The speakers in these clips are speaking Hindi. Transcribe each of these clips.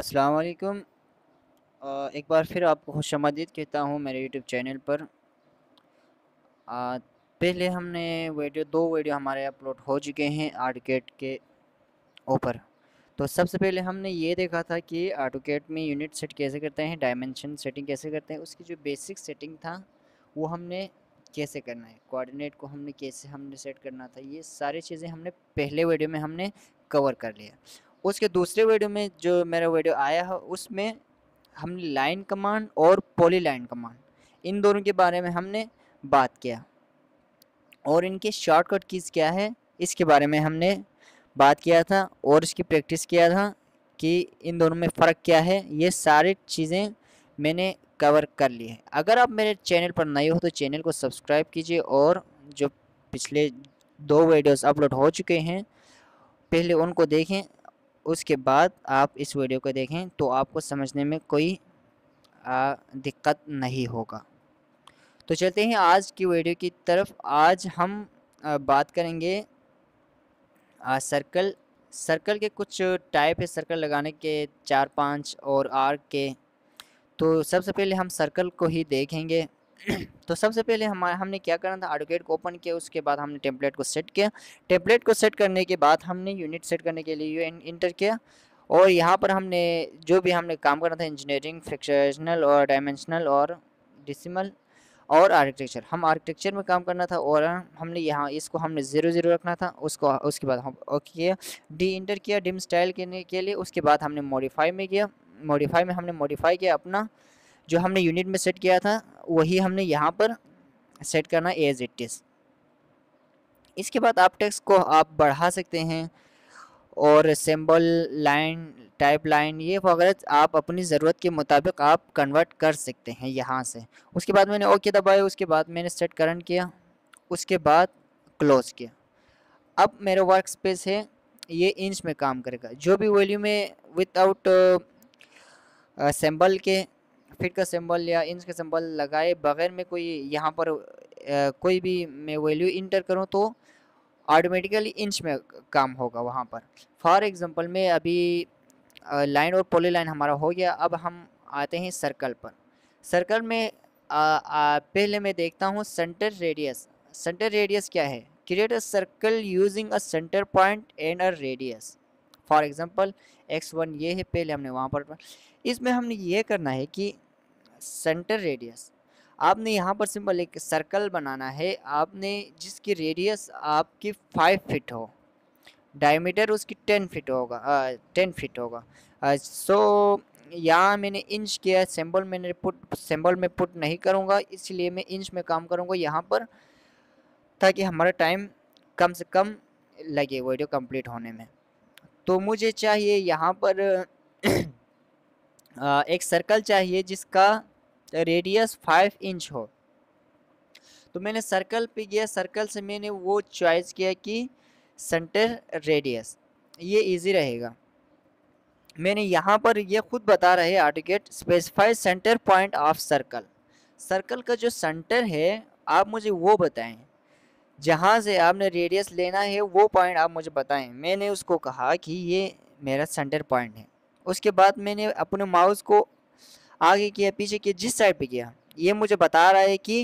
असलकम एक बार फिर आपको खुश आमदीद कहता हूँ मेरे यूट्यूब चैनल पर आ, पहले हमने वीडियो दो वीडियो हमारे अपलोड हो चुके हैं आर्टिकेट के ऊपर तो सबसे पहले हमने ये देखा था कि आर्टिकेट में यूनिट सेट कैसे करते हैं डायमेंशन सेटिंग कैसे करते हैं उसकी जो बेसिक सेटिंग था वो हमने कैसे करना है कोऑर्डिनेट को हमने कैसे हमने सेट करना था ये सारी चीज़ें हमने पहले वीडियो में हमने कवर कर लिया उसके दूसरे वीडियो में जो मेरा वीडियो आया है उसमें हमने लाइन कमांड और पॉली लाइन कमांड इन दोनों के बारे में हमने बात किया और इनके शॉर्टकट कीज़ क्या है इसके बारे में हमने बात किया था और इसकी प्रैक्टिस किया था कि इन दोनों में फ़र्क क्या है ये सारी चीज़ें मैंने कवर कर ली है अगर आप मेरे चैनल पर नए हो तो चैनल को सब्सक्राइब कीजिए और जो पिछले दो वीडियोस अपलोड हो चुके हैं पहले उनको देखें उसके बाद आप इस वीडियो को देखें तो आपको समझने में कोई दिक्कत नहीं होगा तो चलते हैं आज की वीडियो की तरफ आज हम बात करेंगे आ, सर्कल सर्कल के कुछ टाइप है सर्कल लगाने के चार पांच और आर्क के तो सबसे पहले हम सर्कल को ही देखेंगे तो सबसे पहले हमारा हमने क्या करना था एडवोकेट को ओपन किया उसके बाद हमने टेम्पलेट को सेट किया टेम्पलेट को सेट करने के बाद हमने यूनिट सेट करने के लिए यू इंटर किया और यहाँ पर हमने जो भी हमने काम करना था इंजीनियरिंग फ्रिक्शनल और डायमेंशनल और डिसिमल और आर्किटेक्चर हम आर्किटेक्चर में काम करना था और हमने यहाँ इसको हमने ज़ीरो ज़ीरो रखना था उसको उसके बाद हम ओके डी इंटर किया डिम स्टाइल के लिए उसके बाद हमने मॉडिफाई में किया मॉडिफाई में हमने मॉडिफाई किया अपना जो हमने यूनिट में सेट किया था वही हमने यहाँ पर सेट करना है एज इट इज़ इसके बाद आप टेक्स्ट को आप बढ़ा सकते हैं और सिंबल लाइन टाइप लाइन ये वगैरह आप अपनी ज़रूरत के मुताबिक आप कन्वर्ट कर सकते हैं यहाँ से उसके बाद मैंने ओके दबाया उसके बाद मैंने सेट करंट किया उसके बाद क्लोज किया अब मेरा वर्क स्पेस है ये इंच में काम करेगा जो भी वैल्यू में विदाउट सिंबल के फिट का सिंबल या इंच का सिंबल लगाए बगैर में कोई यहाँ पर आ, कोई भी मैं वैल्यू इंटर करूँ तो ऑटोमेटिकली इंच में काम होगा वहाँ पर फॉर एग्ज़ाम्पल में अभी लाइन और पोली लाइन हमारा हो गया अब हम आते हैं सर्कल पर सर्कल में आ, आ, पहले मैं देखता हूँ सेंटर रेडियस सेंटर रेडियस क्या है create a circle using a centre point and a radius for example X one ये है पहले हमने वहाँ पर इसमें हमने ये करना है कि सेंटर रेडियस आपने यहाँ पर सिंपल एक सर्कल बनाना है आपने जिसकी रेडियस आपकी फाइव फिट हो डायमीटर उसकी टेन फिट होगा टेन फिट होगा सो यहाँ मैंने इंच किया है सिंबल मैंने पुट सिंबल में पुट नहीं करूँगा इसलिए मैं इंच में काम करूँगा यहाँ पर ताकि हमारा टाइम कम से कम लगे वीडियो कंप्लीट होने में तो मुझे चाहिए यहाँ पर एक सर्कल चाहिए जिसका रेडियस फाइव इंच हो तो मैंने सर्कल पे गया सर्कल से मैंने वो चॉइस किया कि सेंटर रेडियस ये इजी रहेगा मैंने यहाँ पर ये खुद बता रहे आर्टिकेट specify centre point of circle circle का जो सेंटर है आप मुझे वो बताएं जहाँ से आपने रेडियस लेना है वो पॉइंट आप मुझे बताएं मैंने उसको कहा कि ये मेरा सेंटर पॉइंट है उसके बाद मैंने अपने माउस को आगे किया पीछे किया जिस साइड पे किया ये मुझे बता रहा है कि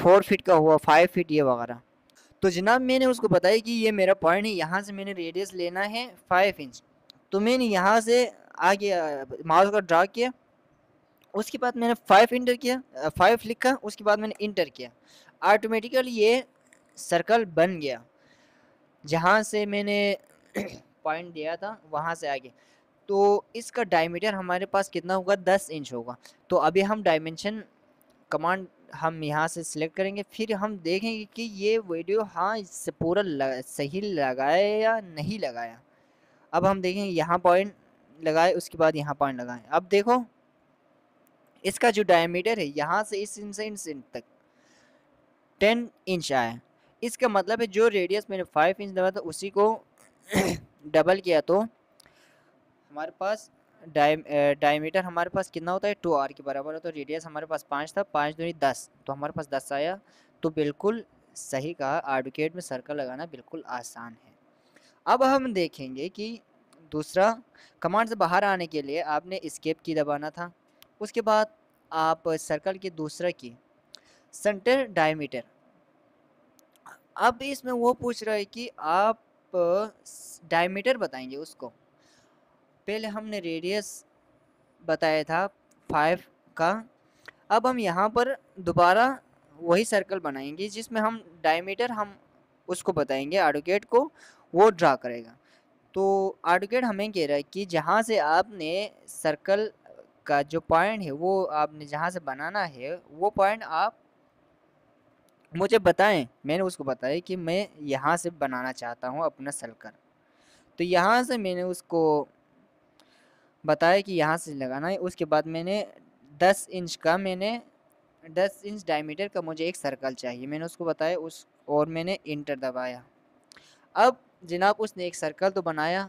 फोर फीट का हुआ फाइव फीट ये वगैरह तो जनाब मैंने उसको बताया कि ये मेरा पॉइंट है यहाँ से मैंने रेडियस लेना है फाइव इंच तो मैंने यहाँ से आगे माउस का ड्रा किया उसके बाद मैंने फाइव इंटर किया फाइव लिखा उसके बाद मैंने इंटर किया ऑटोमेटिकली ये सर्कल बन गया जहाँ से मैंने पॉइंट दिया था वहाँ से आगे तो इसका डायमीटर हमारे पास कितना होगा दस इंच होगा तो अभी हम डायमेंशन कमांड हम यहाँ से सिलेक्ट करेंगे फिर हम देखेंगे कि ये वीडियो हाँ इससे पूरा लग, सही लगाया या नहीं लगाया अब हम देखेंगे यहाँ पॉइंट लगाए उसके बाद यहाँ पॉइंट लगाए अब देखो इसका जो डायमीटर है यहाँ से इस इंच से इंच तक टेन इंच आया इसका मतलब है जो रेडियस मैंने फाइव इंच दबा था उसी को डबल किया तो हमारे पास डाई डायमीटर हमारे पास कितना होता है टू आर के बराबर होता है तो रेडियस हमारे पास पाँच था पाँच दूरी दस तो हमारे पास दस आया तो बिल्कुल सही कहा आर्डुकेट में सर्कल लगाना बिल्कुल आसान है अब हम देखेंगे कि दूसरा कमांड से बाहर आने के लिए आपने स्केप की दबाना था उसके बाद आप सर्कल की दूसरा की सेंटर डायमीटर अब इसमें वो पूछ रहा है कि आप डायमीटर बताएंगे उसको पहले हमने रेडियस बताया था फाइव का अब हम यहाँ पर दोबारा वही सर्कल बनाएंगे जिसमें हम डायमीटर हम उसको बताएंगे एडवोकेट को वो ड्रा करेगा तो एडवोकेट हमें कह रहा है कि जहाँ से आपने सर्कल का जो पॉइंट है वो आपने जहाँ से बनाना है वो पॉइंट आप मुझे बताएं मैंने उसको बताया कि मैं यहाँ से बनाना चाहता हूँ अपना सर्कल तो यहाँ से मैंने उसको बताया कि यहाँ से लगाना है उसके बाद मैंने दस इंच का मैंने दस इंच डायमीटर का मुझे एक सर्कल चाहिए मैंने उसको बताया उस और मैंने इंटर दबाया अब जनाब उसने एक सर्कल तो बनाया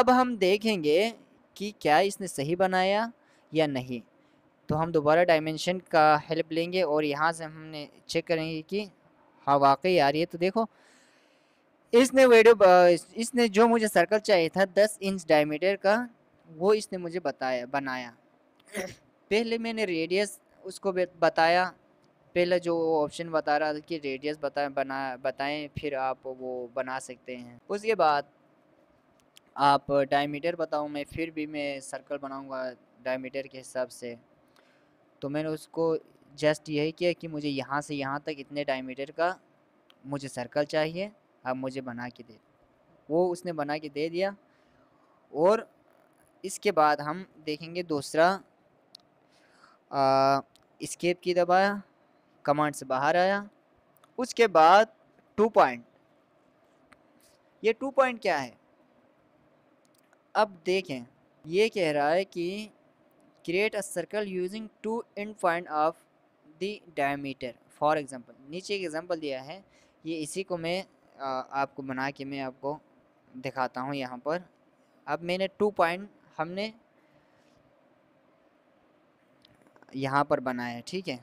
अब हम देखेंगे कि क्या इसने सही बनाया या नहीं तो हम दोबारा डायमेंशन का हेल्प लेंगे और यहाँ से हमने चेक करेंगे कि हाँ वाकई आ रही है तो देखो इसने वीडियो इसने जो मुझे सर्कल चाहिए था दस इंच डायमीटर का वो इसने मुझे बताया बनाया पहले मैंने रेडियस उसको बताया पहले जो ऑप्शन बता रहा था कि रेडियस बताएं बना बताएं फिर आप वो बना सकते हैं उसके बाद आप डायमीटर बताऊं मैं फिर भी मैं सर्कल बनाऊंगा डायमीटर के हिसाब से तो मैंने उसको जस्ट यही किया कि मुझे यहाँ से यहाँ तक इतने डायमीटर का मुझे सर्कल चाहिए आप मुझे बना के दे वो उसने बना के दे दिया और इसके बाद हम देखेंगे दूसरा इस्केप की दबाया कमांड से बाहर आया उसके बाद टू पॉइंट ये टू पॉइंट क्या है अब देखें ये कह रहा है कि create a circle using two end point of the diameter for example नीचे एक एग्ज़ाम्पल दिया है ये इसी को मैं आपको बना के मैं आपको दिखाता हूँ यहाँ पर अब मैंने टू पॉइंट हमने यहाँ पर बनाया है ठीक है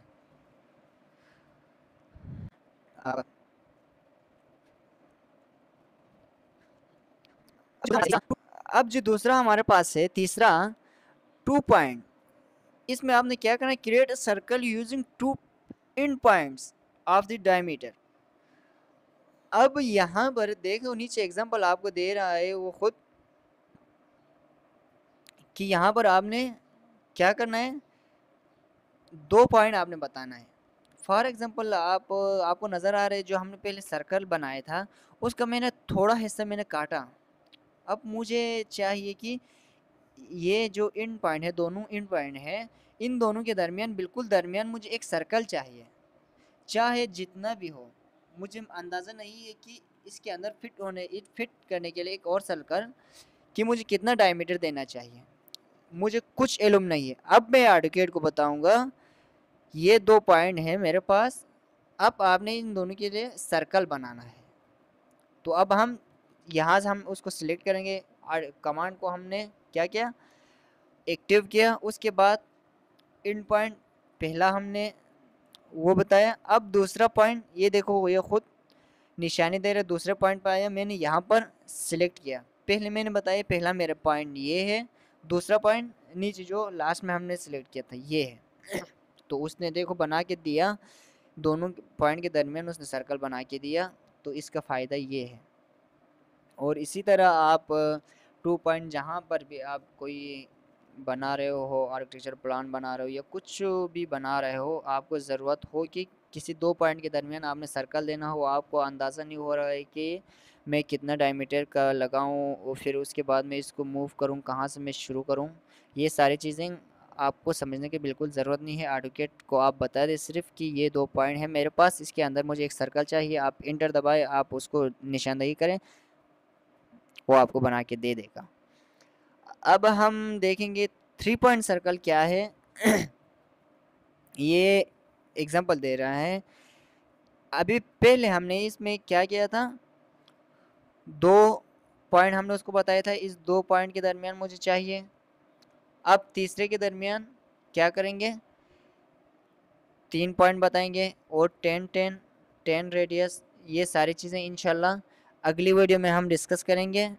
अब जो दूसरा हमारे पास है तीसरा टू पॉइंट इसमें आपने क्या करना है create a circle using two end points of the diameter अब यहाँ पर देखो नीचे एग्जांपल आपको दे रहा है वो खुद कि यहाँ पर आपने क्या करना है दो पॉइंट आपने बताना है फॉर एग्ज़ाम्पल आप आपको नज़र आ रहे जो हमने पहले सर्कल बनाया था उसका मैंने थोड़ा हिस्सा मैंने काटा अब मुझे चाहिए कि ये जो इंड पॉइंट है दोनों इंड पॉइंट है इन दोनों के दरमियान बिल्कुल दरमियान मुझे एक सर्कल चाहिए चाहे जितना भी हो मुझे अंदाज़ा नहीं है कि इसके अंदर फिट होने फिट करने के लिए एक और सर्कल कि मुझे कितना डायमीटर देना चाहिए मुझे कुछ एलुम नहीं है अब मैं एडवोकेट को बताऊंगा ये दो पॉइंट हैं मेरे पास अब आपने इन दोनों के लिए सर्कल बनाना है तो अब हम यहाँ से हम उसको सिलेक्ट करेंगे और कमांड को हमने क्या किया एक्टिव किया उसके बाद इन पॉइंट पहला हमने वो बताया अब दूसरा पॉइंट ये देखो ये खुद निशानी दे रहा दूसरे पॉइंट पर आया मैंने यहाँ पर सिलेक्ट किया पहले मैंने बताया पहला मेरा पॉइंट ये है दूसरा पॉइंट नीचे जो लास्ट में हमने सेलेक्ट किया था ये है तो उसने देखो बना के दिया दोनों पॉइंट के दरमियान उसने सर्कल बना के दिया तो इसका फ़ायदा ये है और इसी तरह आप टू पॉइंट जहाँ पर भी आप कोई बना रहे हो आर्किटेक्चर प्लान बना रहे हो या कुछ भी बना रहे हो आपको ज़रूरत हो कि किसी दो पॉइंट के दरमियान आपने सर्कल देना हो आपको अंदाज़ा नहीं हो रहा है कि मैं कितना डायमीटर का लगाऊँ और फिर उसके बाद मैं इसको मूव करूँ कहाँ से मैं शुरू करूँ ये सारी चीज़ें आपको समझने की बिल्कुल ज़रूरत नहीं है एडवोकेट को आप बता दें सिर्फ कि ये दो पॉइंट है मेरे पास इसके अंदर मुझे एक सर्कल चाहिए आप इंटर दबाए आप उसको निशानदही करें वो आपको बना के दे देगा अब हम देखेंगे थ्री पॉइंट सर्कल क्या है ये एग्ज़ाम्पल दे रहा है अभी पहले हमने इसमें क्या किया था दो पॉइंट हमने उसको बताया था इस दो पॉइंट के दरमियान मुझे चाहिए अब तीसरे के दरमियान क्या करेंगे तीन पॉइंट बताएंगे और टेन टेन टेन रेडियस ये सारी चीज़ें इन अगली वीडियो में हम डिस्कस करेंगे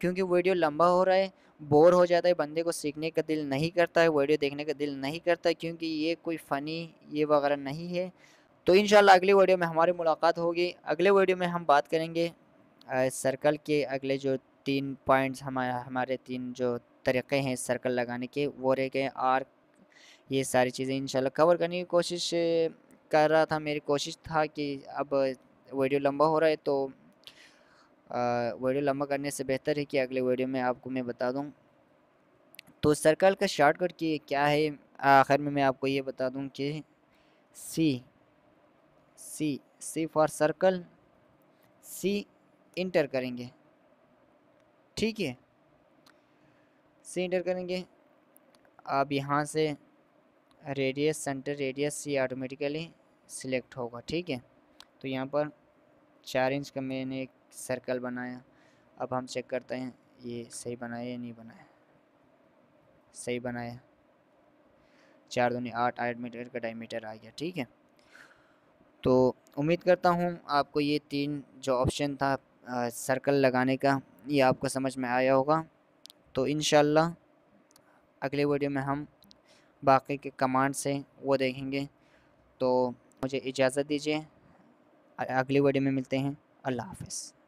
क्योंकि वीडियो लंबा हो रहा है बोर हो जाता है बंदे को सीखने का दिल नहीं करता है वीडियो देखने का दिल नहीं करता है क्योंकि ये कोई फ़नी ये वगैरह नहीं है तो इन अगली वीडियो में हमारी मुलाकात होगी अगले वीडियो में हम बात करेंगे सर्कल के अगले जो तीन पॉइंट्स हमारे हमारे तीन जो तरीक़े हैं सर्कल लगाने के वो रह गए आर्क ये सारी चीज़ें इंशाल्लाह कवर करने की कोशिश कर रहा था मेरी कोशिश था कि अब वीडियो लंबा हो रहा है तो वीडियो लंबा करने से बेहतर है कि अगले वीडियो में आपको मैं बता दूं तो सर्कल का शॉर्टकट की क्या है आखिर में मैं आपको ये बता दूं कि C C C for circle C enter करेंगे ठीक है से इंटर करेंगे अब यहाँ से रेडियस सेंटर रेडियस ये ऑटोमेटिकली सिलेक्ट होगा ठीक है तो यहाँ पर चार इंच का मैंने एक सर्कल बनाया अब हम चेक करते हैं ये सही बनाया या नहीं बनाया सही बनाया चार दूनी आठ आठ मीटर का डायमीटर आ गया ठीक है तो उम्मीद करता हूँ आपको ये तीन जो ऑप्शन था सर्कल लगाने का ये आपको समझ में आया होगा तो इन अगले वीडियो में हम बाकी के कमांड्स हैं वो देखेंगे तो मुझे इजाज़त दीजिए अगली वीडियो में मिलते हैं अल्लाह हाफिज़